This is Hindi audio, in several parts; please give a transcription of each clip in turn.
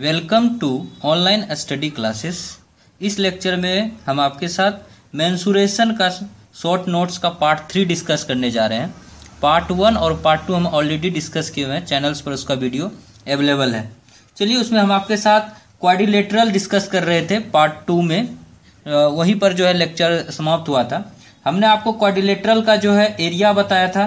welcome to online study classes इस लेक्चर में हम आपके साथ मैंसूरेशन का शॉर्ट नोट्स का पार्ट थ्री डिस्कस करने जा रहे हैं पार्ट वन और पार्ट टू हम ऑलरेडी डिस्कस किए हुए हैं चैनल्स पर उसका वीडियो अवेलेबल है चलिए उसमें हम आपके साथ क्वारिलेटरल डिस्कस कर रहे थे पार्ट टू में वहीं पर जो है लेक्चर समाप्त हुआ था हमने आपको क्वारिलेटरल का जो है एरिया बताया था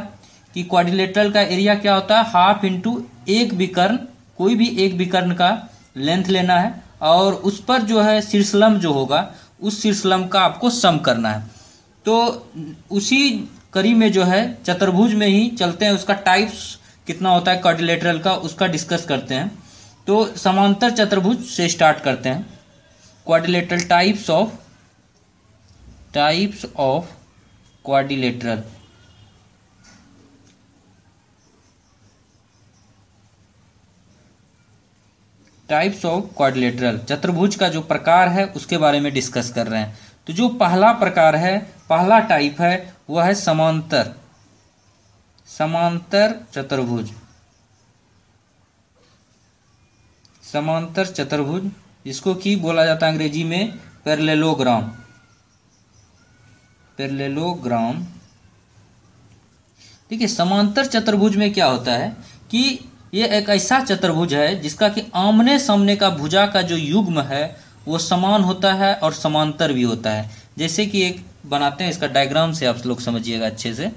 कि क्वारिलेटरल का एरिया क्या होता है हाफ इंटू एक विकर्ण कोई भी एक विकर्ण का लेंथ लेना है और उस पर जो है शीर्षलम जो होगा उस शीर्षलम का आपको सम करना है तो उसी करी में जो है चतुर्भुज में ही चलते हैं उसका टाइप्स कितना होता है कॉर्डिलेटरल का उसका डिस्कस करते हैं तो समांतर चतुर्भुज से स्टार्ट करते हैं quadrilateral types of types of quadrilateral types of quadrilateral चतुर्भुज का जो प्रकार है उसके बारे में डिस्कस कर रहे हैं तो जो पहला प्रकार है पहला टाइप है वह है समांतर समांतर चतुर्भुज समांतर चतुर्भुज जिसको कि बोला जाता है अंग्रेजी में पेरलेलोग्राम पेरलेलोग्राम ठीक है समांतर चतुर्भुज में क्या होता है कि ये एक ऐसा चतुर्भुज है जिसका कि आमने सामने का भुजा का जो युग्म है वो समान होता है और समांतर भी होता है जैसे कि एक बनाते हैं इसका डायग्राम से आप लोग समझिएगा अच्छे से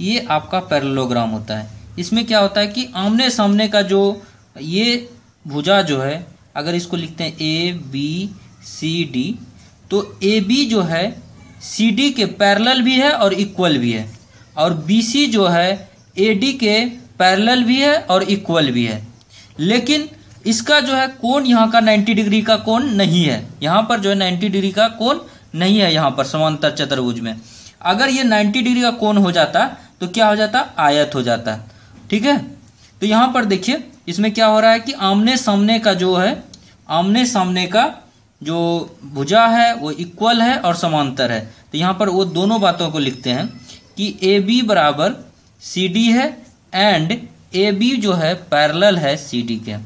ये आपका पैरलोग्राम होता है इसमें क्या होता है कि आमने सामने का जो ये भुजा जो है अगर इसको लिखते हैं ए बी सी डी तो ए बी जो है सी डी के पैरेलल भी है और इक्वल भी है और बी सी जो है ए डी के पैरेलल भी है और इक्वल भी है लेकिन इसका जो है कोण यहाँ का 90 डिग्री का कोण नहीं है यहाँ पर जो है 90 डिग्री का कोण नहीं है यहाँ पर समांतर चतुर्भुज में अगर ये 90 डिग्री का कोण हो जाता तो क्या हो जाता आयत हो जाता ठीक है तो यहाँ पर देखिए इसमें क्या हो रहा है कि आमने सामने का जो है आमने सामने का जो भुजा है वो इक्वल है और समांतर है तो यहाँ पर वो दोनों बातों को लिखते हैं कि ए बी बराबर सी डी है एंड ए बी जो है पैरेलल है सी डी के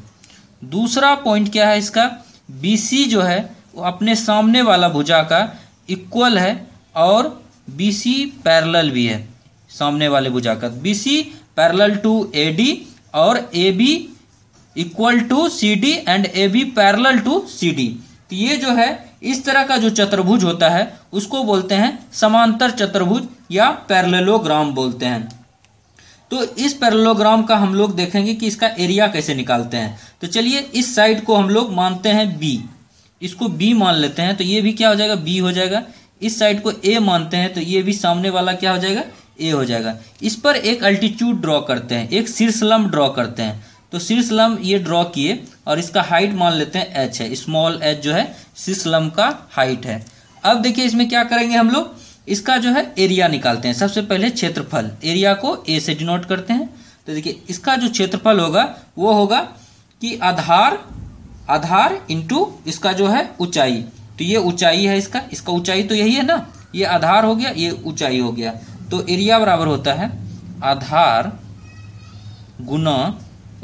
दूसरा पॉइंट क्या है इसका बी सी जो है वो अपने सामने वाला भुजा का इक्वल है और बी सी पैरेलल भी है सामने वाले भुजा का B C parallel to A D और A B equal to C D and A B parallel to C D तो ये जो है इस तरह का जो चतुर्भुज होता है उसको बोलते हैं समांतर चतुर्भुज या पैरलोग्राम बोलते हैं तो इस पैरलोग्राम का हम लोग देखेंगे कि इसका एरिया कैसे निकालते हैं तो चलिए इस साइड को हम लोग मानते हैं बी इसको बी मान लेते हैं तो ये भी क्या हो जाएगा बी हो जाएगा इस साइड को ए मानते हैं तो ये भी सामने वाला क्या हो जाएगा ए हो जाएगा इस पर एक अल्टीट्यूड ड्रॉ करते हैं एक शीर्षलम ड्रॉ करते हैं तो शीर्ष लम्ब ये ड्रॉ किए और इसका हाइट मान लेते हैं एच है स्मॉल एच जो है शीर्ष लम्ब का हाइट है अब देखिए इसमें क्या करेंगे हम लोग इसका जो है एरिया निकालते हैं सबसे पहले क्षेत्रफल एरिया को ए से डिनोट करते हैं तो देखिए इसका जो क्षेत्रफल होगा वो होगा कि आधार आधार इंटू इसका जो है ऊंचाई तो ये ऊंचाई है इसका इसका ऊंचाई तो यही है ना ये आधार हो गया ये ऊंचाई हो गया तो एरिया बराबर होता है आधार गुना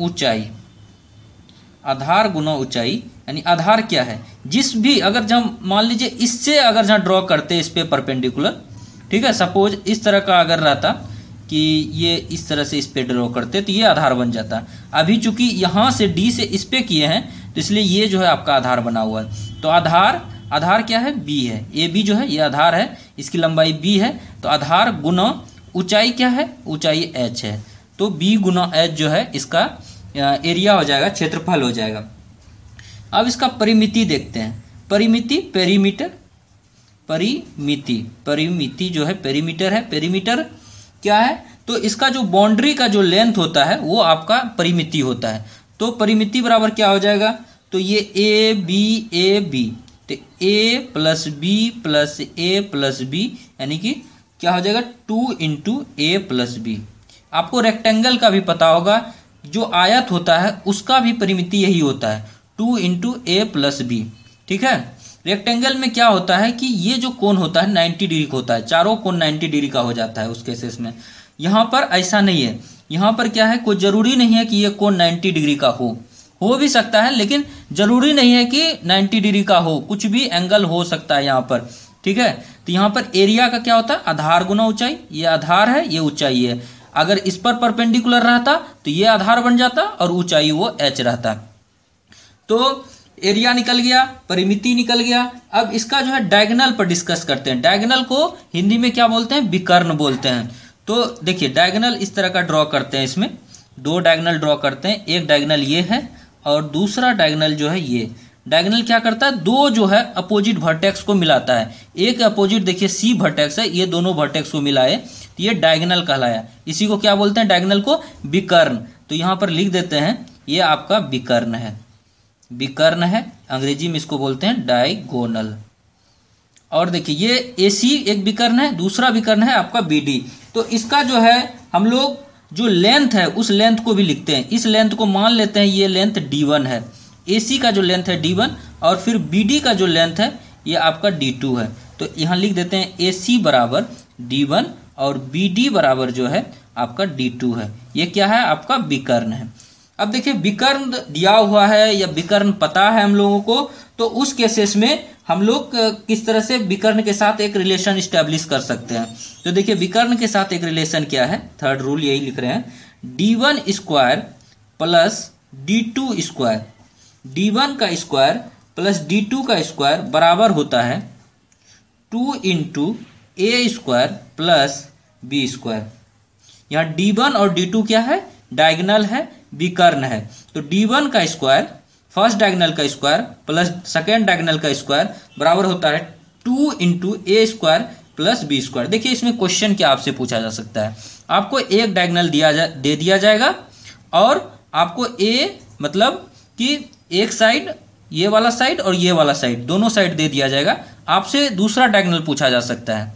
ऊंचाई आधार गुना ऊंचाई यानी आधार क्या है जिस भी अगर जब मान लीजिए इससे अगर जहाँ ड्रॉ करते इस पर परपेंडिकुलर ठीक है सपोज इस तरह का अगर रहता कि ये इस तरह से इस पर ड्रॉ करते तो ये आधार बन जाता अभी चूंकि यहाँ से डी से इस पर किए हैं तो इसलिए ये जो है आपका आधार बना हुआ है तो आधार आधार क्या है बी है ए बी जो है ये आधार है इसकी लंबाई बी है तो आधार गुना ऊंचाई क्या है ऊंचाई एच है तो बी गुना एच जो है इसका एरिया हो जाएगा क्षेत्रफल हो जाएगा अब इसका परिमिति देखते हैं परिमिति पेरीमीटर परिमिति परिमिति जो है पेरीमीटर है पेरीमीटर क्या है तो इसका जो बाउंड्री का जो लेंथ होता है वो आपका परिमिति होता है तो परिमिति बराबर क्या हो जाएगा तो ये ए बी ए बी तो A plus B plus A plus B यानी कि क्या हो जाएगा two into A plus B आपको रेक्टेंगल का भी पता होगा जो आयत होता है उसका भी परिमिति यही होता है two into A plus B ठीक है रेक्टेंगल में क्या होता है कि ये जो कोण होता है 90 डिग्री का होता है चारों कोण 90 डिग्री का हो जाता है उस केसेस में यहाँ पर ऐसा नहीं है यहाँ पर क्या है कोई ज़रूरी नहीं है कि ये कोण 90 डिग्री का हो हो भी सकता है लेकिन ज़रूरी नहीं है कि 90 डिग्री का हो कुछ भी एंगल हो सकता है यहाँ पर ठीक है तो यहाँ पर एरिया का क्या होता है आधार गुना ऊंचाई ये आधार है ये ऊंचाई है अगर इस पर परपेंडिकुलर रहता तो ये आधार बन जाता और ऊंचाई वो एच रहता तो एरिया निकल गया परिमिति निकल गया अब इसका जो है डायगनल पर डिस्कस करते हैं डायगनल को हिंदी में क्या बोलते हैं विकर्ण बोलते हैं तो देखिए डायगनल इस तरह का ड्रॉ करते हैं इसमें दो डायगनल ड्रॉ करते हैं एक डायगनल ये है और दूसरा डायगनल जो है ये डायगनल क्या करता है दो जो है अपोजिट वर्टेक्स को मिलाता है एक अपोजिट देखिए सी वर्टेक्स है ये दोनों वर्टेक्स को मिलाए तो ये डायगनल कहलाया इसी को क्या बोलते हैं डायगनल को विकर्ण तो यहाँ पर लिख देते हैं ये आपका विकर्ण है विकर्ण है अंग्रेजी में इसको बोलते हैं डायगोनल और देखिए ये ए सी एक विकर्ण है दूसरा विकर्ण है आपका बी डी तो इसका जो है हम लोग जो लेंथ है उस लेंथ को भी लिखते हैं इस लेंथ को मान लेते हैं ये लेंथ डी वन है ए सी का जो लेंथ है डी वन और फिर बी डी का जो लेंथ है ये आपका डी टू है तो यहाँ लिख देते हैं ए सी बराबर डी वन और बी डी बराबर जो है आपका डी टू है ये क्या है आपका विकर्ण है अब देखिए विकर्ण दिया हुआ है या विकर्ण पता है हम लोगों को तो उस केसेस में हम लोग किस तरह से विकर्ण के साथ एक रिलेशन स्टेब्लिश कर सकते हैं तो देखिए विकर्ण के साथ एक रिलेशन क्या है थर्ड रूल यही लिख रहे हैं D one square plus D two square D one का स्क्वायर प्लस डी टू का स्क्वायर बराबर होता है two into A square plus B square यहाँ डी वन और डी टू क्या है डायगनल है विकर्ण है तो डी वन का स्क्वायर फर्स्ट डायगनल का स्क्वायर प्लस सेकेंड डायगनल का स्क्वायर बराबर होता है two into A square plus B square देखिए इसमें क्वेश्चन क्या आपसे पूछा जा सकता है आपको एक डायगनल दिया जा दे दिया जाएगा और आपको ए मतलब कि एक साइड ये वाला साइड और ये वाला साइड दोनों साइड दे दिया जाएगा आपसे दूसरा डायगनल पूछा जा सकता है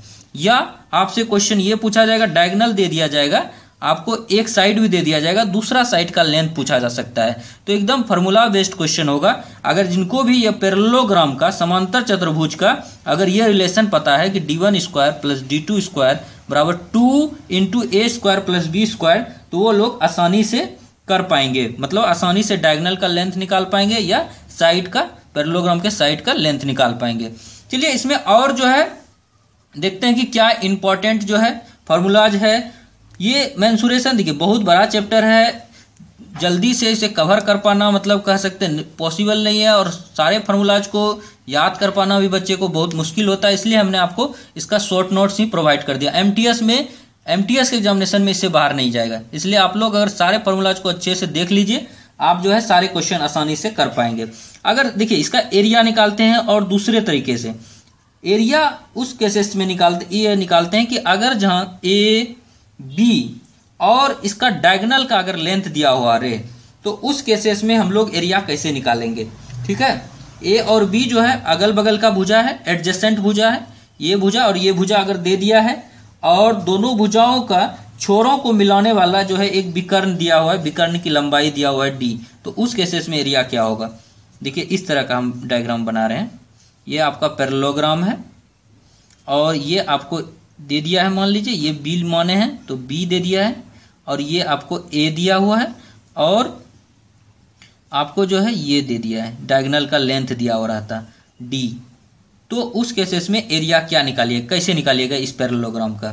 या आपसे क्वेश्चन ये पूछा जाएगा डायगनल दे दिया जाएगा आपको एक साइड भी दे दिया जाएगा दूसरा साइड का लेंथ पूछा जा सकता है तो एकदम फॉर्मूला बेस्ड क्वेश्चन होगा अगर जिनको भी यह पेरलोग्राम का समांतर चतुर्भुज का अगर यह रिलेशन पता है कि D one square plus D two square बराबर two into A square plus B square तो वो लोग आसानी से कर पाएंगे मतलब आसानी से डायगनल का लेंथ निकाल पाएंगे या साइड का पैरलोग्राम के साइड का लेंथ निकाल पाएंगे चलिए इसमें और जो है देखते हैं कि क्या इंपॉर्टेंट जो है फार्मूलाज है ये मैंसूरेशन देखिए बहुत बड़ा चैप्टर है जल्दी से इसे कवर कर पाना मतलब कह सकते हैं पॉसिबल नहीं है और सारे फार्मूलाज को याद कर पाना भी बच्चे को बहुत मुश्किल होता है इसलिए हमने आपको इसका शॉर्ट नोट्स ही प्रोवाइड कर दिया एम में एम टी एस के एग्जामिनेशन में इससे बाहर नहीं जाएगा इसलिए आप लोग अगर सारे फॉर्मूलाज को अच्छे से देख लीजिए आप जो है सारे क्वेश्चन आसानी से कर पाएंगे अगर देखिए इसका एरिया निकालते हैं और दूसरे तरीके से एरिया उस केसेस में निकालते ये निकालते हैं कि अगर जहां ए बी और इसका डायगनल का अगर लेंथ दिया हुआ रे तो उस केसेस में हम लोग एरिया कैसे निकालेंगे ठीक है ए और बी जो है अगल बगल का भुजा है एडजस्टेंट भुजा है ये भुजा और ये भुजा अगर दे दिया है और दोनों भुजाओं का छोरों को मिलाने वाला जो है एक विकर्ण दिया हुआ है विकर्ण की लंबाई दिया हुआ है डी तो उस केसेस में एरिया क्या होगा देखिए इस तरह का हम डायग्राम बना रहे हैं ये आपका पेरलोग्राम है और ये आपको दे दिया है मान लीजिए ये बी माने हैं तो बी दे दिया है और ये आपको ए दिया हुआ है और आपको जो है ये दे दिया है डायगनल का लेंथ दिया हुआ रहता डी तो उस केसेस में एरिया क्या निकालिए कैसे निकालिएगा इस पैरलोग्राम का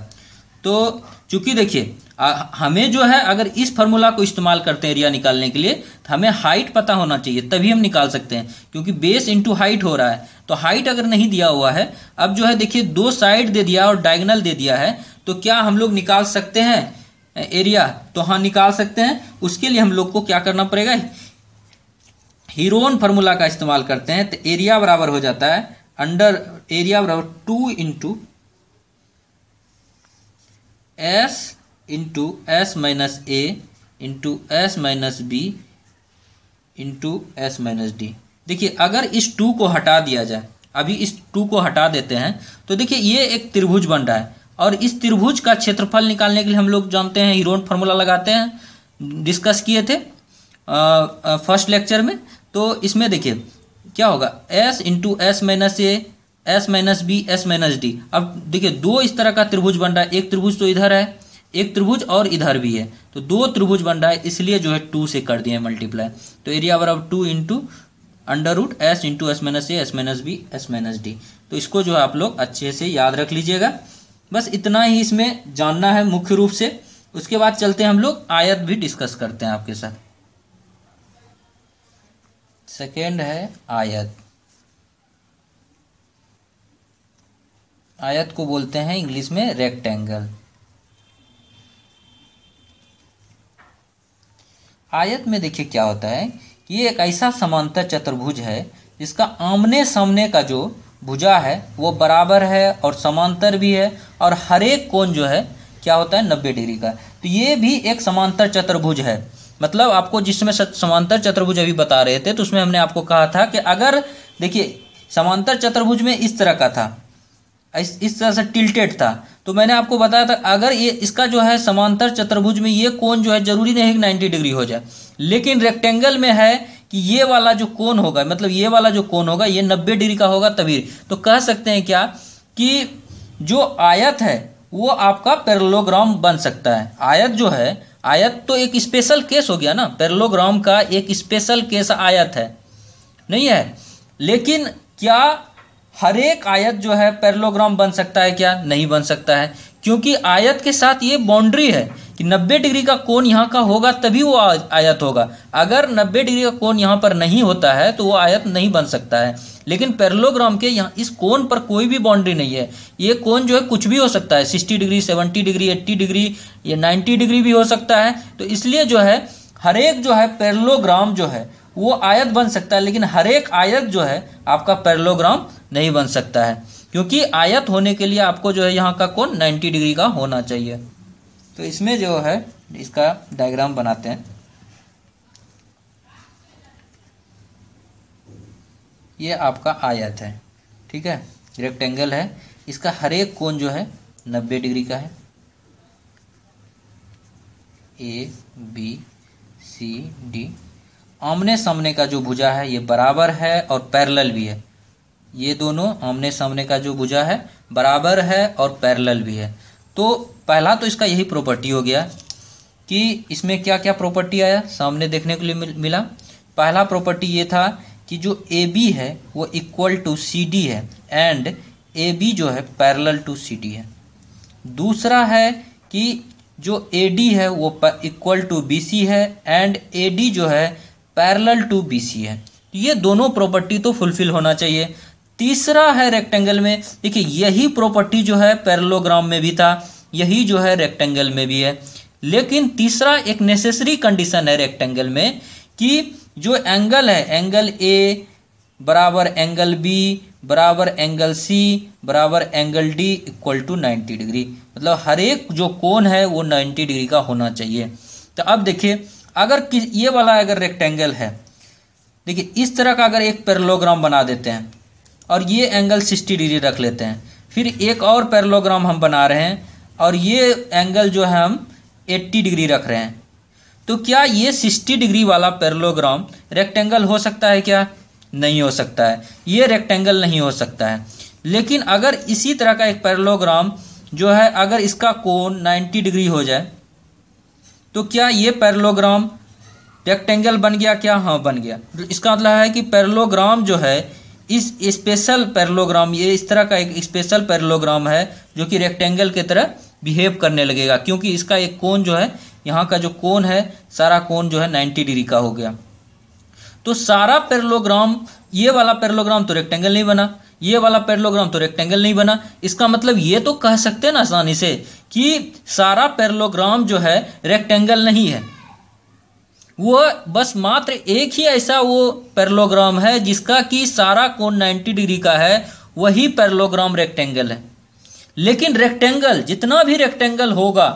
तो चूंकि देखिए हमें जो है अगर इस फॉर्मूला को इस्तेमाल करते हैं एरिया निकालने के लिए तो हमें हाइट पता होना चाहिए तभी हम निकाल सकते हैं क्योंकि बेस इंटू हाइट हो रहा है तो हाइट अगर नहीं दिया हुआ है अब जो है देखिए दो साइड दे दिया और डायगनल दे दिया है तो क्या हम लोग निकाल सकते हैं एरिया तो हाँ निकाल सकते हैं उसके लिए हम लोग को क्या करना पड़ेगा हीरोन फार्मूला का इस्तेमाल करते हैं तो एरिया बराबर हो जाता है अंडर एरिया बराबर two into S into S minus A into S minus B into S minus D देखिए अगर इस टू को हटा दिया जाए अभी इस टू को हटा देते हैं तो देखिए ये एक त्रिभुज बन रहा है और इस त्रिभुज का क्षेत्रफल निकालने के लिए हम लोग जानते हैं हीरोन फार्मूला लगाते हैं डिस्कस किए थे फर्स्ट लेक्चर में तो इसमें देखिए क्या होगा S into S minus A S minus B S minus D अब देखिए दो इस तरह का त्रिभुज बन रहा है एक त्रिभुज तो इधर है एक त्रिभुज और इधर भी है तो दो त्रिभुज बन रहा है इसलिए जो है टू से कर दिए मल्टीप्लाई तो एरिया बराबर two into under root S into S minus A S minus B S minus D तो इसको जो है आप लोग अच्छे से याद रख लीजिएगा बस इतना ही इसमें जानना है मुख्य रूप से उसके बाद चलते हैं हम लोग आयत भी डिस्कस करते हैं आपके साथ सेकेंड है आयत आयत को बोलते हैं इंग्लिश में रेक्टेंगल आयत में देखिए क्या होता है कि ये एक ऐसा समांतर चतुर्भुज है जिसका आमने सामने का जो भुजा है वो बराबर है और समांतर भी है और हर एक कोण जो है क्या होता है नब्बे डिग्री का तो ये भी एक समांतर चतुर्भुज है मतलब आपको जिसमें समांतर चतुर्भुज अभी बता रहे थे तो उसमें हमने आपको कहा था कि अगर देखिए समांतर चतुर्भुज में इस तरह का था इस तरह से टिल्टेड था तो मैंने आपको बताया था अगर ये इसका जो है समांतर चतुर्भुज में ये कोण जो है जरूरी नहीं है कि नाइन्टी डिग्री हो जाए लेकिन रेक्टेंगल में है कि ये वाला जो कोण होगा मतलब ये वाला जो कोण होगा ये नब्बे डिग्री का होगा तभी तो कह सकते हैं क्या कि जो आयत है वो आपका पेरोलोग्राम बन सकता है आयत जो है आयत तो एक स्पेशल केस हो गया ना पेरलोग्राम का एक स्पेशल केस आयत है नहीं है लेकिन क्या हर एक आयत जो है पैरलोग्राम बन सकता है क्या नहीं बन सकता है क्योंकि आयत के साथ ये बाउंड्री है कि 90 डिग्री का कोण यहाँ का होगा तभी वो आयत होगा अगर 90 डिग्री का कोण यहाँ पर नहीं होता है तो वो आयत नहीं बन सकता है लेकिन पैरलोग्राम के यहाँ इस कोण पर कोई भी बाउंड्री नहीं है ये कोण जो है कुछ भी हो सकता है 60 डिग्री 70 डिग्री 80 डिग्री या 90 डिग्री भी हो सकता है तो इसलिए जो है हर एक जो है पैरलोग्राम जो है वो आयत बन सकता है लेकिन हर एक आयत जो है आपका पैरलोग्राम नहीं बन सकता है क्योंकि आयत होने के लिए आपको जो है यहाँ का कोण 90 डिग्री का होना चाहिए तो इसमें जो है इसका डायग्राम बनाते हैं ये आपका आयत है ठीक है रेक्टेंगल है इसका हर एक कोण जो है 90 डिग्री का है ए बी सी डी आमने सामने का जो भुजा है ये बराबर है और पैरेलल भी है ये दोनों आमने सामने का जो भुजा है बराबर है और पैरेलल भी है तो पहला तो इसका यही प्रॉपर्टी हो गया कि इसमें क्या क्या प्रॉपर्टी आया सामने देखने के लिए मिला पहला प्रॉपर्टी ये था कि जो ए बी है वो इक्वल टू सी डी है एंड ए बी जो है पैरेलल टू सी डी है दूसरा है कि जो ए डी है वो इक्वल टू बी सी है एंड ए डी जो है पैरेलल टू बी सी है तो ये दोनों प्रॉपर्टी तो फुलफिल होना चाहिए तीसरा है रेक्टेंगल में देखिए यही प्रॉपर्टी जो है पैरलोग्राम में भी था यही जो है रेक्टेंगल में भी है लेकिन तीसरा एक नेसेसरी कंडीशन है रेक्टेंगल में कि जो एंगल है एंगल ए बराबर एंगल बी बराबर एंगल सी बराबर angle D equal to ninety degree मतलब हर एक जो कोन है वो नाइन्टी डिग्री का होना चाहिए तो अब देखिए अगर ये वाला अगर रेक्टेंगल है देखिए इस तरह का अगर एक पैरलोग्राम बना देते हैं और ये एंगल सिक्सटी डिग्री रख लेते हैं फिर एक और पैरलोग्राम हम बना रहे हैं और ये एंगल जो है हम एट्टी डिग्री रख रहे हैं तो क्या ये सिक्सटी डिग्री वाला पैरलोग्राम रेक्टेंगल हो सकता है क्या नहीं हो सकता है ये रेक्टेंगल नहीं हो सकता है लेकिन अगर इसी तरह का एक पैरलोग्राम जो है अगर इसका कोण 90 डिग्री हो जाए तो क्या ये पैरलोग्राम रेक्टेंगल बन गया क्या हाँ बन गया इसका मतलब है कि पैरलोग्राम जो है इस स्पेशल पैरलोग्राम ये इस तरह का एक स्पेशल पैरलोग्राम है जो कि रेक्टेंगल के तरह बिहेव करने लगेगा क्योंकि इसका एक कोन जो है यहाँ का जो कोन है सारा कोन जो है नाइन्टी डिग्री का हो गया तो सारा पैरलोग्राम ये वाला पैरलोग्राम तो रेक्टेंगल नहीं बना ये वाला पैरलोग्राम तो रेक्टेंगल नहीं बना इसका मतलब ये तो कह सकते हैं ना आसानी से कि सारा पैरलोग्राम जो है रेक्टेंगल नहीं है वो बस मात्र एक ही ऐसा वो पैरलोग्राम है जिसका कि सारा कोण 90 डिग्री का है वही पैरलोग्राम रेक्टेंगल है लेकिन रेक्टेंगल जितना भी रेक्टेंगल होगा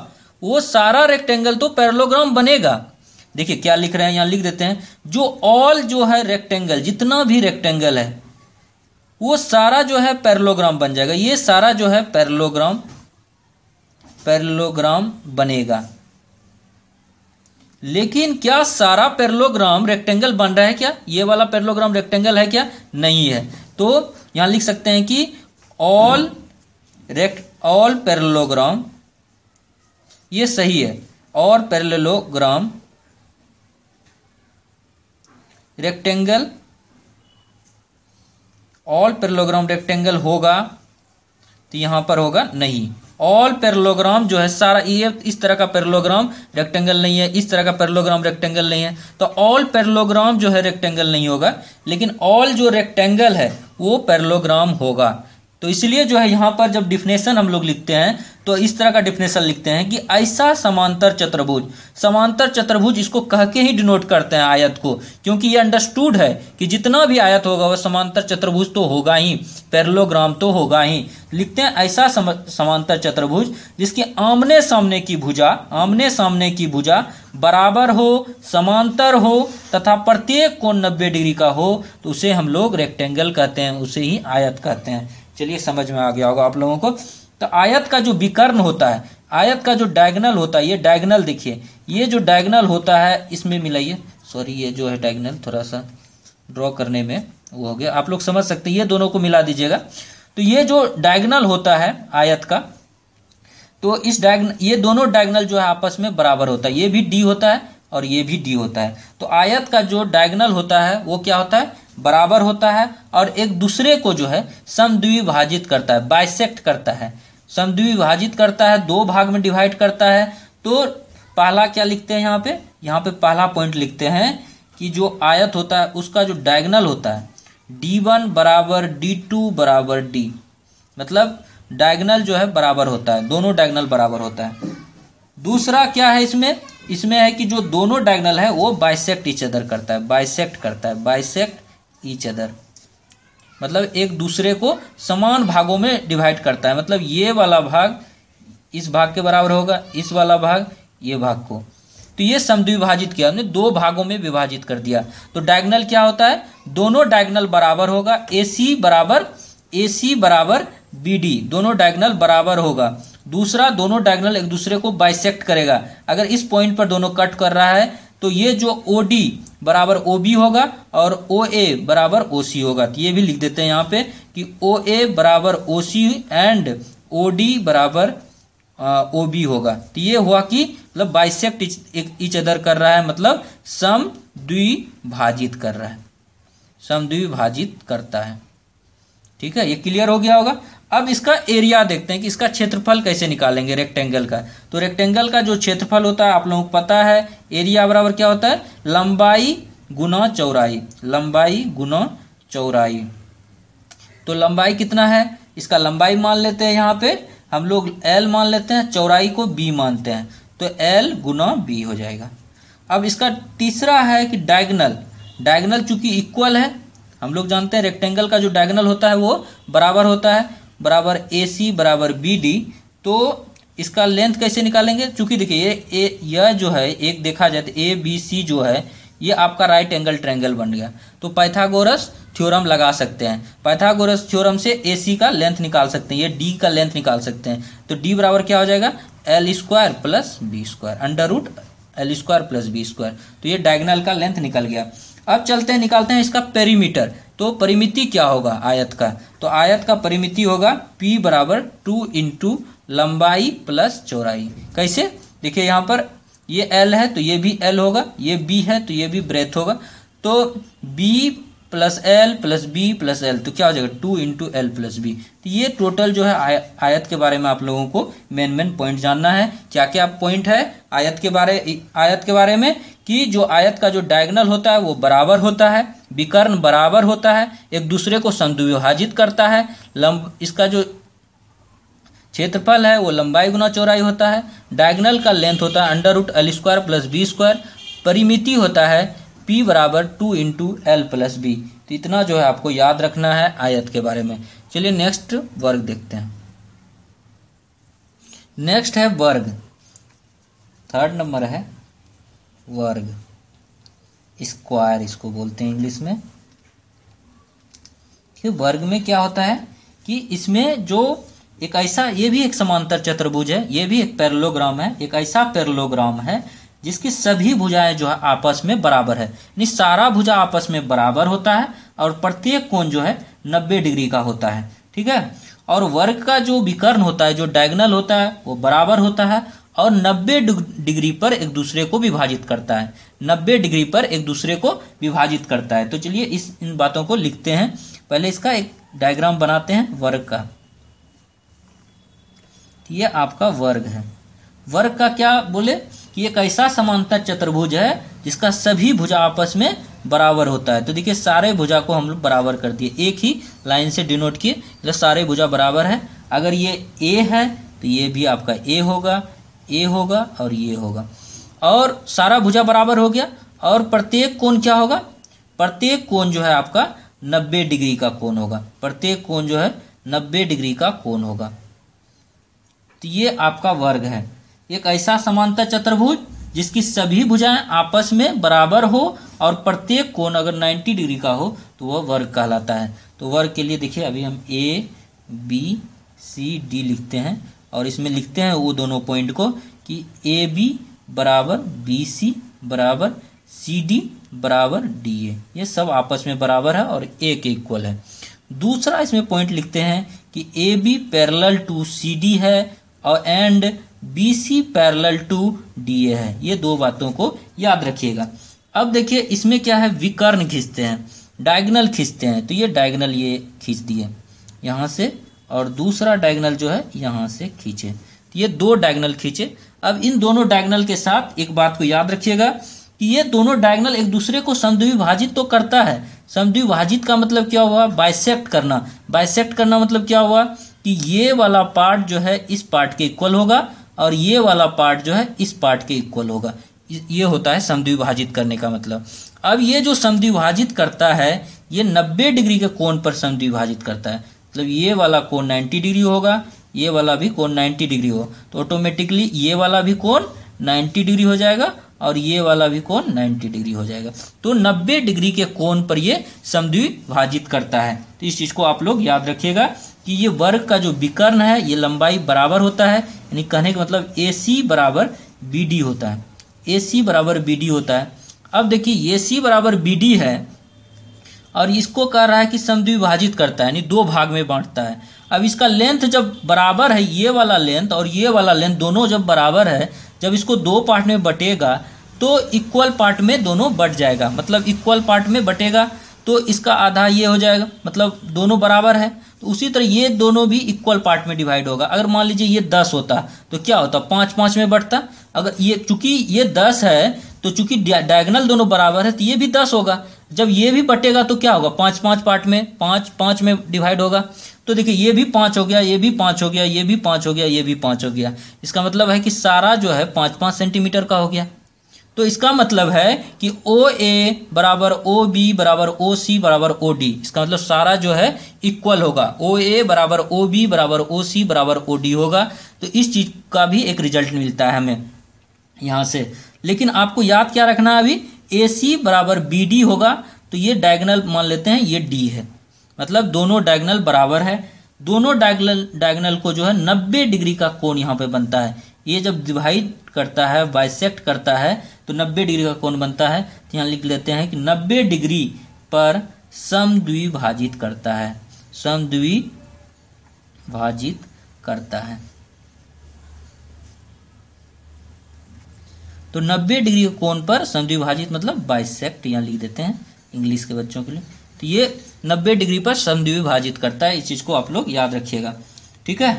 वो सारा रेक्टेंगल तो पैरलोग्राम बनेगा देखिए क्या लिख रहे हैं यहाँ लिख देते हैं जो ऑल जो है रेक्टेंगल जितना भी रेक्टेंगल है वो सारा जो है पैरलोग्राम बन जाएगा ये सारा जो है पैरलोग्राम पैरलोग्राम बनेगा लेकिन क्या सारा पेरलोग्राम रेक्टेंगल बन रहा है क्या ये वाला पेरलोग्राम रेक्टेंगल है क्या नहीं है तो यहां लिख सकते हैं कि ऑल रेक्ट ऑल पेरलोग्राम ये सही है और parallelogram rectangle all parallelogram rectangle होगा तो यहां पर होगा नहीं ऑल पेरलोग्राम जो है सारा ये e इस तरह का पेरोलोग्राम रेक्टेंगल नहीं है इस तरह का पेरलोग्राम रेक्टेंगल नहीं है तो ऑल पेरलोग्राम जो है रेक्टेंगल नहीं होगा लेकिन ऑल जो रेक्टेंगल है वो पेरोलोग्राम होगा तो इसलिए जो है यहाँ पर जब डिफिनेशन हम लोग लिखते हैं तो इस तरह का डिफिनेशन लिखते हैं कि ऐसा समांतर चतुर्भुज समांतर चतुर्भुज इसको कह के ही डिनोट करते हैं आयत को क्योंकि ये अंडरस्टूड है कि जितना भी आयत होगा वह समांतर चतुर्भुज तो होगा ही पैरलोग्राम तो होगा ही लिखते हैं ऐसा सम, समांतर चतुर्भुज जिसके आमने सामने की भुजा आमने सामने की भुजा बराबर हो समांतर हो तथा प्रत्येक कोण नब्बे डिग्री का हो तो उसे हम लोग रेक्टेंगल कहते हैं उसे ही आयत कहते हैं चलिए समझ में आ गया होगा आप लोगों को तो आयत का जो विकर्ण होता है आयत का जो डायगनल होता है ये डायगनल देखिए ये जो डायगनल होता है इसमें मिलाइए सॉरी ये जो है डायगनल थोड़ा सा ड्रॉ करने में वो हो गया आप लोग समझ सकते हैं ये दोनों को मिला दीजिएगा तो ये जो डायगनल होता है आयत का तो इस डायगनल ये दोनों डायगनल जो है आपस में बराबर होता है ये भी डी होता है और ये भी डी होता है तो आयत का जो डायगनल होता है वो क्या होता है बराबर होता है और एक दूसरे को जो है समद्विभाजित करता है बाइसेक्ट करता है समद्विभाजित करता है दो भाग में डिवाइड करता है तो पहला क्या लिखते हैं यहाँ पे यहाँ पे पहला पॉइंट लिखते हैं कि जो आयत होता है उसका जो डायगनल होता है डी वन बराबर डी टू बराबर डी मतलब डायगनल जो है बराबर होता है दोनों डायगनल बराबर होता है दूसरा क्या है इसमें इसमें है कि जो दोनों डायगनल है वो बाइसेक्ट इच अदर करता है बाइसेक्ट करता है बाइसेक्ट इच अदर मतलब एक दूसरे को समान भागों में डिवाइड करता है मतलब ये वाला भाग इस भाग के बराबर होगा इस वाला भाग ये भाग को तो ये समद्विभाजित किया हमने दो भागों में विभाजित कर दिया तो डायगनल क्या होता है दोनों डायगनल बराबर होगा ए सी बराबर ए सी बराबर बी डी दोनों डायगनल बराबर होगा दूसरा दोनों डायगनल एक दूसरे को बाइसेक्ट करेगा अगर इस पॉइंट पर दोनों कट कर रहा है तो ये जो ओ डी बराबर ओ बी होगा और ओ ए बराबर ओ सी होगा तो ये भी लिख देते हैं यहाँ पे कि ओ ए बराबर ओ सी एंड ओ डी बराबर ओ बी होगा तो ये हुआ कि मतलब बाइसेक्ट इच अदर कर रहा है मतलब सम द्विभाजित कर रहा है सम द्विभाजित करता है ठीक है ये क्लियर हो गया होगा अब इसका एरिया देखते हैं कि इसका क्षेत्रफल कैसे निकालेंगे रेक्टेंगल का तो रेक्टेंगल का जो क्षेत्रफल होता है आप लोगों को पता है एरिया बराबर क्या होता है लंबाई गुना चौराई लंबाई गुना चौराई तो लंबाई कितना है इसका लंबाई मान लेते हैं यहाँ पे हम लोग एल मान लेते हैं चौराई को बी मानते हैं तो एल गुना बी हो जाएगा अब इसका तीसरा है कि डायगनल डायगनल चूंकि इक्वल है हम लोग जानते हैं रेक्टेंगल का जो डायगनल होता है वो बराबर होता है बराबर ए सी बराबर बी डी तो इसका लेंथ कैसे निकालेंगे चूंकि देखिए ये यह जो है एक देखा जाए तो ए बी सी जो है ये आपका राइट एंगल ट्रायंगल बन गया तो पाइथागोरस थ्योरम लगा सकते हैं पाइथागोरस थ्योरम से ए सी का लेंथ निकाल सकते हैं ये डी का लेंथ निकाल सकते हैं तो डी बराबर क्या हो जाएगा L square plus B square under root L square plus B square तो ये डायगनल का लेंथ निकल गया अब चलते हैं निकालते हैं इसका पेरीमीटर तो परिमिति क्या होगा आयत का तो आयत का परिमिति होगा p बराबर टू इंटू लंबाई प्लस चौराई कैसे देखिए यहाँ पर ये l है तो ये भी l होगा ये b है तो ये भी ब्रेथ होगा तो b plus L plus B plus L तो क्या हो जाएगा two into L plus B तो ये टोटल जो है आय, आयत के बारे में आप लोगों को मेन मेन पॉइंट जानना है क्या क्या पॉइंट है आयत के बारे आयत के बारे में कि जो आयत का जो डायगनल होता है वो बराबर होता है विकर्ण बराबर होता है एक दूसरे को संद्विभाजित करता है लंब इसका जो क्षेत्रफल है वो लंबाई गुना चौराई होता है डायगनल का लेंथ होता है under root L square plus B square परिमिति होता है पी बराबर two into L plus B तो इतना जो है आपको याद रखना है आयत के बारे में चलिए नेक्स्ट वर्ग देखते हैं नेक्स्ट है वर्ग थर्ड नंबर है वर्ग स्क्वायर इसको बोलते हैं इंग्लिश में ठीक वर्ग में क्या होता है कि इसमें जो एक ऐसा ये भी एक समांतर चतुर्भुज है ये भी एक पैरलोग्राम है एक ऐसा पैरलोग्राम है जिसकी सभी भुजाएं जो है आपस में बराबर है यानी सारा भुजा आपस में बराबर होता है और प्रत्येक कोण जो है नब्बे डिग्री का होता है ठीक है और वर्ग का जो विकर्ण होता है जो डायगनल होता है वो बराबर होता है और नब्बे डिग्री पर एक दूसरे को विभाजित करता है 90 डिग्री पर एक दूसरे को विभाजित करता है तो चलिए इस इन बातों को लिखते हैं पहले इसका एक डायग्राम बनाते हैं वर्ग का ये आपका वर्ग है वर्ग का क्या बोले कि एक ऐसा समानता चतुर्भुज है जिसका सभी भुजा आपस में बराबर होता है तो देखिए सारे भुजा को हम लोग बराबर कर दिए एक ही लाइन से डिनोट किए मतलब सारे भुजा बराबर है अगर ये ए है तो ये भी आपका ए होगा ए होगा और ये होगा और सारा भुजा बराबर हो गया और प्रत्येक कोण क्या होगा प्रत्येक कोण जो है आपका नब्बे डिग्री का कोण होगा प्रत्येक कोण जो है नब्बे डिग्री का कोण होगा तो ये आपका वर्ग है एक ऐसा समानता चतुर्भुज जिसकी सभी भुजाएं आपस में बराबर हो और प्रत्येक कोण अगर 90 डिग्री का हो तो वह वर्ग कहलाता है तो वर्ग के लिए देखिए अभी हम ए बी सी डी लिखते हैं और इसमें लिखते हैं वो दोनों पॉइंट को कि ए बी बराबर बी सी बराबर सी डी बराबर डी ए ये सब आपस में बराबर है और ए के इक्वल है दूसरा इसमें पॉइंट लिखते हैं कि A B parallel to C D है और and B C parallel to D A है ये दो बातों को याद रखिएगा अब देखिए इसमें क्या है विकर्ण खींचते हैं डायगनल खींचते हैं तो ये डायगनल ये खींच दिए यहाँ से और दूसरा डायगनल जो है यहाँ से खींचे तो ये दो डायगनल खींचे अब इन दोनों डायगनल के साथ एक बात को याद रखिएगा कि ये दोनों डायगनल एक दूसरे को समद्विभाजित तो करता है समद्विभाजित का मतलब क्या हुआ बाइसेक्ट करना बाइसेक्ट करना मतलब क्या हुआ कि ये वाला पार्ट जो है इस पार्ट के इक्वल होगा और ये वाला पार्ट जो है इस पार्ट के इक्वल होगा ये होता है समद्विभाजित करने का मतलब अब ये जो समद्विभाजित करता है ये 90 डिग्री के कोण पर समद्विभाजित करता है मतलब ये वाला कोण 90 डिग्री होगा ये वाला भी कौन 90 डिग्री हो तो ऑटोमेटिकली ये वाला भी कौन 90 डिग्री हो जाएगा और ये वाला भी कौन 90 डिग्री हो जाएगा तो 90 डिग्री के कोण पर ये समद्विक करता है तो इस चीज़ को आप लोग याद रखिएगा कि ये वर्ग का जो विकर्ण है ये लंबाई बराबर होता है यानी कहने का मतलब ए सी बराबर बी डी होता है ए सी बराबर बी डी होता है अब देखिए ए सी बराबर बी डी है और इसको कह रहा है कि समद्विभाजित करता है यानी दो भाग में बांटता है अब इसका लेंथ जब बराबर है ये वाला लेंथ और ये वाला लेंथ दोनों जब बराबर है जब इसको दो पार्ट में बटेगा तो इक्वल पार्ट में दोनों बट जाएगा मतलब इक्वल पार्ट में बटेगा तो इसका आधा ये हो जाएगा मतलब दोनों बराबर है तो उसी तरह ये दोनों भी इक्वल पार्ट में डिवाइड होगा अगर मान लीजिए ये दस होता तो क्या होता पाँच पाँच में बटता अगर ये चूंकि ये दस है तो चूंकि डायगनल दोनों बराबर है तो ये भी दस होगा जब ये भी बटेगा तो क्या होगा पाँच पाँच पार्ट में पाँच पाँच में डिवाइड होगा तो देखिए ये भी पांच हो गया ये भी पांच हो गया ये भी पांच हो गया ये भी पांच हो गया इसका मतलब है कि सारा जो है पाँच पांच सेंटीमीटर का हो गया तो इसका मतलब है कि ओ ए बराबर ओ बी बराबर ओ सी बराबर ओ डी इसका मतलब सारा जो है इक्वल होगा ओ ए बराबर ओ बी बराबर ओ सी बराबर ओ डी होगा तो इस चीज़ का भी एक रिजल्ट मिलता है हमें यहां से लेकिन आपको याद क्या रखना है अभी ए सी बराबर बी डी होगा तो ये डायगनल मान लेते हैं ये डी है मतलब दोनों डायगनल बराबर है दोनों डायगनल डायगनल को जो है 90 डिग्री का कोण यहाँ पे बनता है ये जब डिवाइड करता है बाइसेक्ट करता है तो 90 डिग्री का कोण बनता है तो यहाँ लिख लेते हैं कि 90 डिग्री पर द्विभाजित करता है सम द्विभाजित करता है तो 90 डिग्री कोण पर समद्विभाजित मतलब बाइसेक्ट यहाँ लिख देते हैं इंग्लिश के बच्चों के लिए तो ये नब्बे डिग्री पर समद्विभाजित करता है इस चीज़ को आप लोग याद रखिएगा ठीक है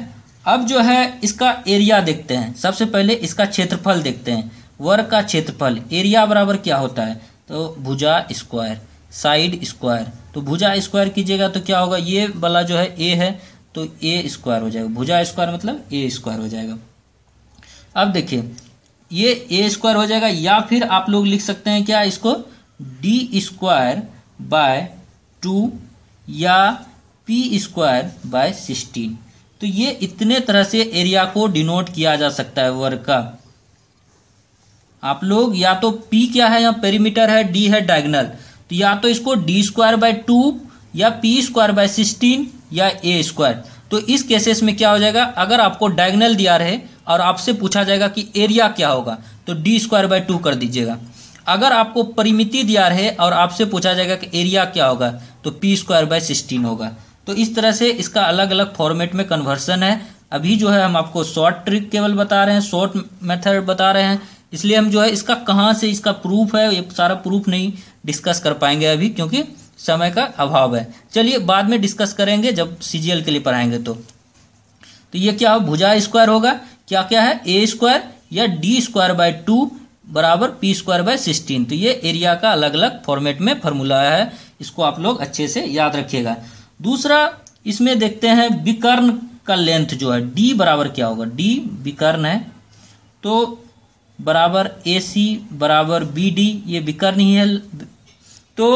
अब जो है इसका एरिया देखते हैं सबसे पहले इसका क्षेत्रफल देखते हैं वर्ग का क्षेत्रफल एरिया बराबर क्या होता है तो भुजा स्क्वायर साइड स्क्वायर तो भुजा स्क्वायर कीजिएगा तो क्या होगा ये वाला जो है ए है तो ए स्क्वायर हो जाएगा भुजा स्क्वायर मतलब ए स्क्वायर हो जाएगा अब देखिए ये ए स्क्वायर हो जाएगा या फिर आप लोग लिख सकते हैं क्या इसको डी स्क्वायर बाय टू या पी स्क्वायर बाय सिक्सटीन तो ये इतने तरह से एरिया को डिनोट किया जा सकता है वर्ग का आप लोग या तो पी क्या है या पेरीमीटर है डी है डायगनल तो या तो इसको डी स्क्वायर बाय टू या पी स्क्वायर बाय सिक्सटीन या ए स्क्वायर तो इस केसेस में क्या हो जाएगा अगर आपको डायगनल दिया रहे और आपसे पूछा जाएगा कि एरिया क्या होगा तो डी स्क्वायर बाय टू कर दीजिएगा अगर आपको परिमिति दिया रहे और आपसे पूछा जाएगा कि एरिया क्या होगा तो पी स्क्वायर बाय सिक्सटीन होगा तो इस तरह से इसका अलग अलग फॉर्मेट में कन्वर्सन है अभी जो है हम आपको शॉर्ट ट्रिक केवल बता रहे हैं शॉर्ट मेथड बता रहे हैं इसलिए हम जो है इसका कहाँ से इसका प्रूफ है ये सारा प्रूफ नहीं डिस्कस कर पाएंगे अभी क्योंकि समय का अभाव है चलिए बाद में डिस्कस करेंगे जब सी के लिए पढ़ाएंगे तो तो ये क्या हो भुजा स्क्वायर होगा क्या क्या है ए स्क्वायर या डी स्क्वायर बाय टू बराबर पी स्क्वायर बाय सिक्सटीन तो ये एरिया का अलग अलग फॉर्मेट में फॉर्मूला है इसको आप लोग अच्छे से याद रखिएगा दूसरा इसमें देखते हैं विकर्ण का लेंथ जो है डी बराबर क्या होगा डी विकर्ण है तो बराबर ए सी बराबर बी डी ये विकर्ण ही है तो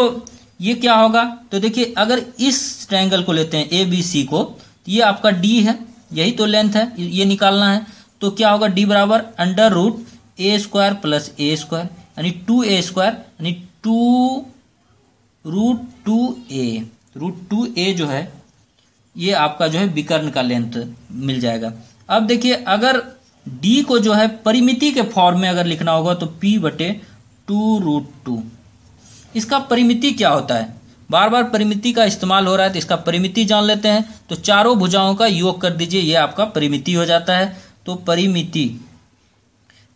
ये क्या होगा तो देखिए अगर इस ट्रैंगल को लेते हैं ए बी सी को तो ये आपका डी है यही तो लेंथ है ये निकालना है तो क्या होगा डी बराबर under root A square plus A square यानी टू ए स्क्वायर यानी two root two A root two A जो है ये आपका जो है विकर्ण का लेंथ मिल जाएगा अब देखिए अगर डी को जो है परिमिति के फॉर्म में अगर लिखना होगा तो पी बटे टू रूट टू इसका परिमिति क्या होता है बार बार परिमिति का इस्तेमाल हो रहा है तो इसका परिमिति जान लेते हैं तो चारों भुजाओं का योग कर दीजिए ये आपका परिमिति हो जाता है तो परिमिति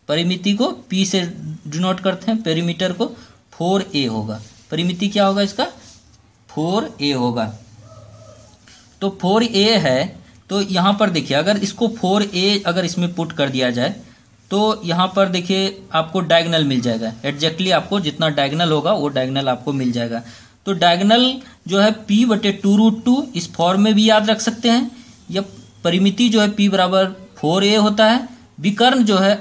परिमिति को पी से डिनोट करते हैं पेरीमीटर को फोर ए होगा परिमिति क्या होगा इसका फोर ए होगा तो फोर ए है तो यहाँ पर देखिए अगर इसको फोर ए अगर इसमें पुट कर दिया जाए तो यहाँ पर देखिए आपको डायगनल मिल जाएगा एग्जैक्टली आपको जितना डायगनल होगा वो डायगनल आपको मिल जाएगा तो डायगनल जो है पी बटे टू रूट टू इस फॉर्म में भी याद रख सकते हैं या परिमिति जो है पी बराबर फोर ए होता है विकर्ण जो है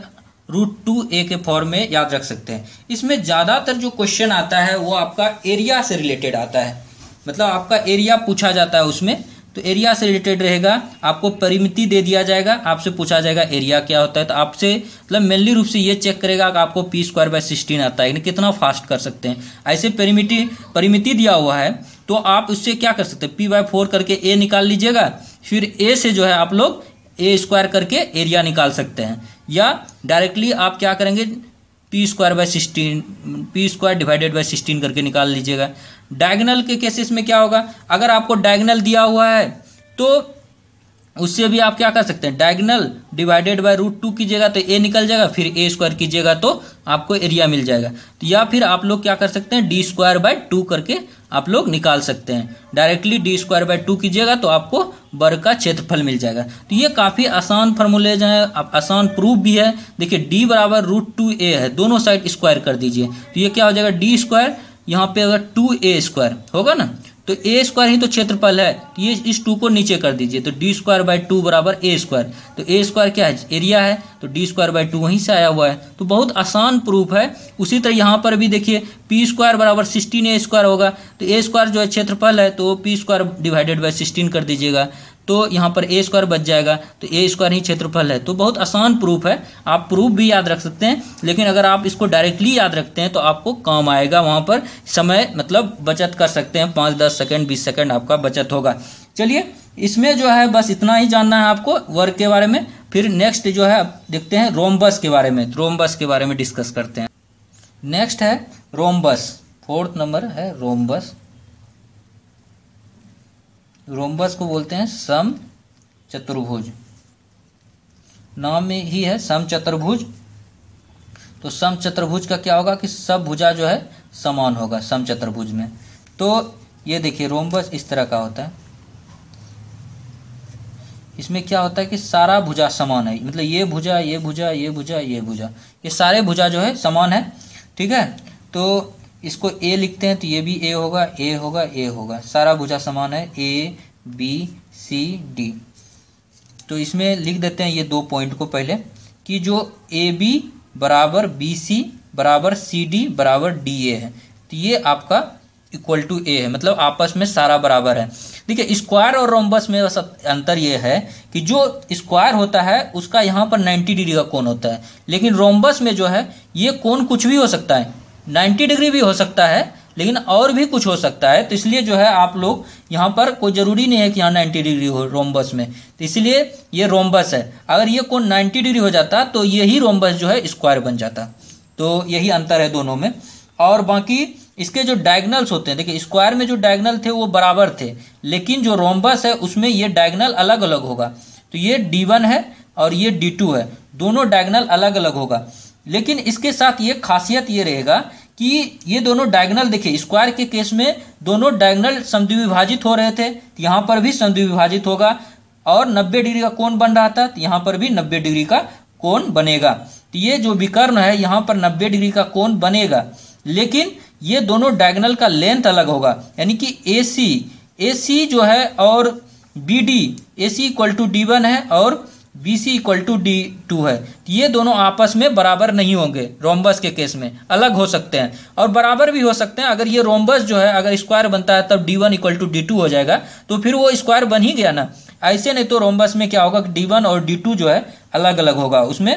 रूट टू ए के फॉर्म में याद रख सकते हैं इसमें ज़्यादातर जो क्वेश्चन आता है वो आपका एरिया से रिलेटेड आता है मतलब आपका एरिया पूछा जाता है उसमें तो एरिया से रिलेटेड रहेगा आपको परिमिति दे दिया जाएगा आपसे पूछा जाएगा एरिया क्या होता है तो आपसे मतलब मेनली रूप से ये चेक करेगा कि आपको पी स्क्वायर बाय सिक्सटीन आता है यानी कितना फास्ट कर सकते हैं ऐसे परिमिति परिमिति दिया हुआ है तो आप उससे क्या कर सकते हैं पी बाय फोर करके ए निकाल लीजिएगा फिर ए से जो है आप लोग ए स्क्वायर करके एरिया निकाल सकते हैं या डायरेक्टली आप क्या करेंगे P square by sixteen P square divided by sixteen करके निकाल लीजिएगा डायगनल के केसेस में क्या होगा अगर आपको डायगनल दिया हुआ है तो उससे भी आप क्या कर सकते हैं diagonal divided by root two कीजिएगा तो ए निकल जाएगा फिर ए स्क्वायर कीजिएगा तो आपको एरिया मिल जाएगा तो या फिर आप लोग क्या कर सकते हैं डी स्क्वायर बाय टू करके आप लोग निकाल सकते हैं directly D square by two कीजिएगा तो आपको वर्ग का क्षेत्रफल मिल जाएगा तो ये काफ़ी आसान फार्मूलेज हैं आसान प्रूफ भी है देखिए डी बराबर रूट टू ए है दोनों साइड स्क्वायर कर दीजिए तो ये क्या हो जाएगा डी स्क्वायर यहाँ पे अगर टू ए स्क्वायर होगा ना तो ए स्क्वायर ही तो क्षेत्रफल है तो ये इस टू को नीचे कर दीजिए तो डी स्क्वायर बाई टू बराबर ए स्क्वायर तो ए स्क्वायर क्या है एरिया है तो डी स्क्वायर बाई टू वहीं से आया हुआ है तो बहुत आसान प्रूफ है उसी तरह यहाँ पर भी देखिए पी स्क्वायर बराबर सिक्सटीन ए स्क्वायर होगा तो ए स्क्वायर जो है क्षेत्रफल है तो P square divided by sixteen कर दीजिएगा तो यहाँ पर ए स्क्वायर बच जाएगा तो ए स्क्वायर ही क्षेत्रफल है तो बहुत आसान प्रूफ है आप प्रूफ भी याद रख सकते हैं लेकिन अगर आप इसको डायरेक्टली याद रखते हैं तो आपको काम आएगा वहाँ पर समय मतलब बचत कर सकते हैं पाँच दस सेकेंड बीस सेकेंड आपका बचत होगा चलिए इसमें जो है बस इतना ही जानना है आपको वर्ग के बारे में फिर नेक्स्ट जो है देखते हैं रोमबस के बारे में रोमबस तो के बारे में डिस्कस करते हैं नेक्स्ट है रोमबस फोर्थ नंबर है रोमबस रोमबस को बोलते हैं सम चतुर्भुज नाम में ही है सम चतुर्भुज तो सम चतुर्भुज का क्या होगा कि सब भुजा जो है समान होगा सम चतुर्भुज में तो ये देखिए रोमबस इस तरह का होता है इसमें क्या होता है कि सारा भुजा समान है मतलब ये भुजा ये भुजा ये भुजा ये भुजा ये सारे भुजा जो है समान है ठीक है तो इसको ए लिखते हैं तो ये भी ए होगा ए होगा ए होगा सारा भुजा समान है ए बी सी डी तो इसमें लिख देते हैं ये दो पॉइंट को पहले कि जो ए बी बराबर बी सी बराबर सी डी बराबर डी ए है तो ये आपका इक्वल टू ए है मतलब आपस में सारा बराबर है देखिए स्क्वायर और रोम्बस में बस अंतर ये है कि जो स्क्वायर होता है उसका यहाँ पर 90 डिग्री का कोण होता है लेकिन रोम्बस में जो है ये कोण कुछ भी हो सकता है 90 डिग्री भी हो सकता है लेकिन और भी कुछ हो सकता है तो इसलिए जो है आप लोग यहाँ पर कोई ज़रूरी नहीं है कि यहाँ 90 डिग्री हो रोमबस में तो इसलिए ये रोमबस है अगर ये कोण 90 डिग्री हो जाता तो यही रोमबस जो है स्क्वायर बन जाता तो यही अंतर है दोनों में और बाकी इसके जो डायगनल्स होते हैं देखिए स्क्वायर में जो डायगनल थे वो बराबर थे लेकिन जो रोमबस है उसमें ये डायगनल अलग अलग होगा तो ये डी है और ये डी है दोनों डायगनल अलग अलग होगा लेकिन इसके साथ ये खासियत ये रहेगा कि ये दोनों डायगनल देखिए स्क्वायर के केस में दोनों डायगनल समद्विभाजित हो रहे थे तो यहाँ पर भी समद्विभाजित होगा और 90 डिग्री का कोण बन रहा था तो यहाँ पर भी 90 डिग्री का कोण बनेगा तो ये जो विकर्ण है यहाँ पर 90 डिग्री का कोण बनेगा लेकिन ये दोनों डायगनल का लेंथ अलग होगा यानी कि ए सी ए सी जो है और B D A C equal to D one है और B C equal to D two है ये दोनों आपस में बराबर नहीं होंगे रोम्बस के केस में अलग हो सकते हैं और बराबर भी हो सकते हैं अगर ये रोम्बस जो है अगर स्क्वायर बनता है तब D one equal to D two हो जाएगा तो फिर वो स्क्वायर बन ही गया ना ऐसे नहीं तो रोम्बस में क्या होगा डी वन और डी टू जो है अलग अलग होगा उसमें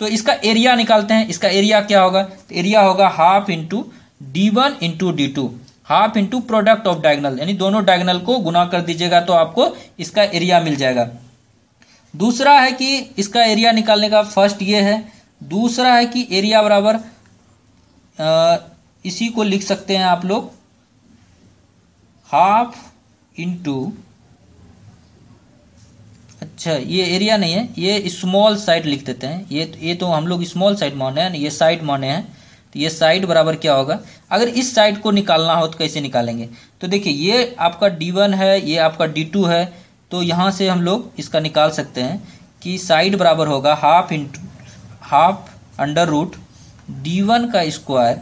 तो इसका एरिया निकालते हैं इसका एरिया क्या होगा तो एरिया होगा half into D one into D two half into product of diagonal यानी दोनों डायगनल को गुना कर दीजिएगा तो आपको इसका एरिया मिल जाएगा दूसरा है कि इसका एरिया निकालने का फर्स्ट ये है दूसरा है कि एरिया बराबर इसी को लिख सकते हैं आप लोग हाफ इंटू अच्छा ये एरिया नहीं है ये स्मॉल साइड लिख देते हैं ये ये तो हम लोग स्मॉल साइड माने हैं ये साइड माने हैं तो ये साइड बराबर क्या होगा अगर इस साइड को निकालना हो तो कैसे निकालेंगे तो देखिए ये आपका d1 है ये आपका d2 है तो यहाँ से हम लोग इसका निकाल सकते हैं कि साइड बराबर होगा half in half under root D one का स्क्वायर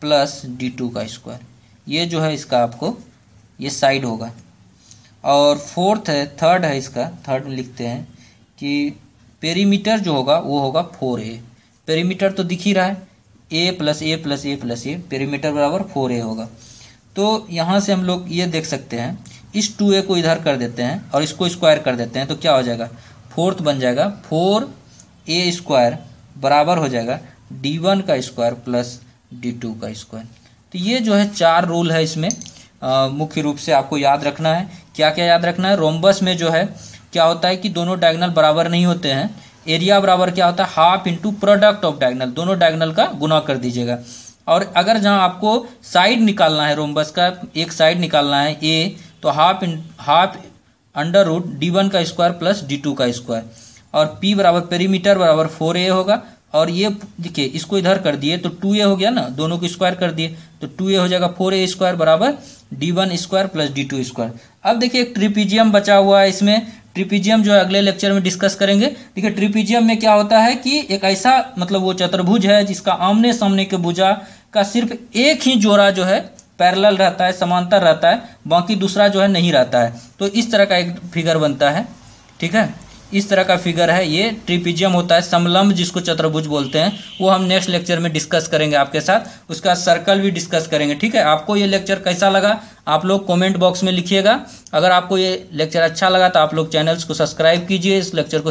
प्लस डी टू का स्क्वायर ये जो है इसका आपको ये साइड होगा और फोर्थ है थर्ड है इसका थर्ड में लिखते हैं कि पेरीमीटर जो होगा वो होगा फोर ए पेरीमीटर तो दिख ही रहा है A plus A plus A plus A perimeter बराबर फोर ए होगा तो यहाँ से हम लोग ये देख सकते हैं इस टू ए को इधर कर देते हैं और इसको स्क्वायर कर देते हैं तो क्या हो जाएगा फोर्थ बन जाएगा फोर ए स्क्वायर बराबर हो जाएगा डी वन का स्क्वायर प्लस डी टू का स्क्वायर तो ये जो है चार रूल है इसमें मुख्य रूप से आपको याद रखना है क्या क्या याद रखना है रोम्बस में जो है क्या होता है कि दोनों डायगनल बराबर नहीं होते हैं एरिया बराबर क्या होता है half into product of diagonal दोनों डायगनल का गुना कर दीजिएगा और अगर जहाँ आपको साइड निकालना है रोम्बस का एक साइड निकालना है ए तो half in half under root D one का स्क्वायर प्लस डी टू का स्क्वायर और पी बराबर पेरीमीटर बराबर फोर ए होगा और ये देखिए इसको इधर कर दिए तो टू ए हो गया ना दोनों को स्क्वायर कर दिए तो टू ए हो जाएगा फोर ए स्क्वायर बराबर D one square plus D two square अब देखिए एक ट्रिपीजियम बचा हुआ है इसमें ट्रिपीजियम जो अगले लेक्चर में डिस्कस करेंगे देखिए ट्रिपीजियम में क्या होता है कि एक ऐसा मतलब वो चतुर्भुज है जिसका आमने सामने के भुजा का सिर्फ एक ही जोड़ा जो है पैरेलल रहता है समांतर रहता है बाकी दूसरा जो है नहीं रहता है तो इस तरह का एक फिगर बनता है ठीक है इस तरह का फिगर है ये ट्रिपिजियम होता है समलम्ब जिसको चतुर्भुज बोलते हैं वो हम नेक्स्ट लेक्चर में डिस्कस करेंगे आपके साथ उसका सर्कल भी डिस्कस करेंगे ठीक है आपको ये लेक्चर कैसा लगा आप लोग कमेंट बॉक्स में लिखिएगा अगर आपको ये लेक्चर अच्छा लगा तो आप लोग चैनल्स को सब्सक्राइब कीजिए इस लेक्चर को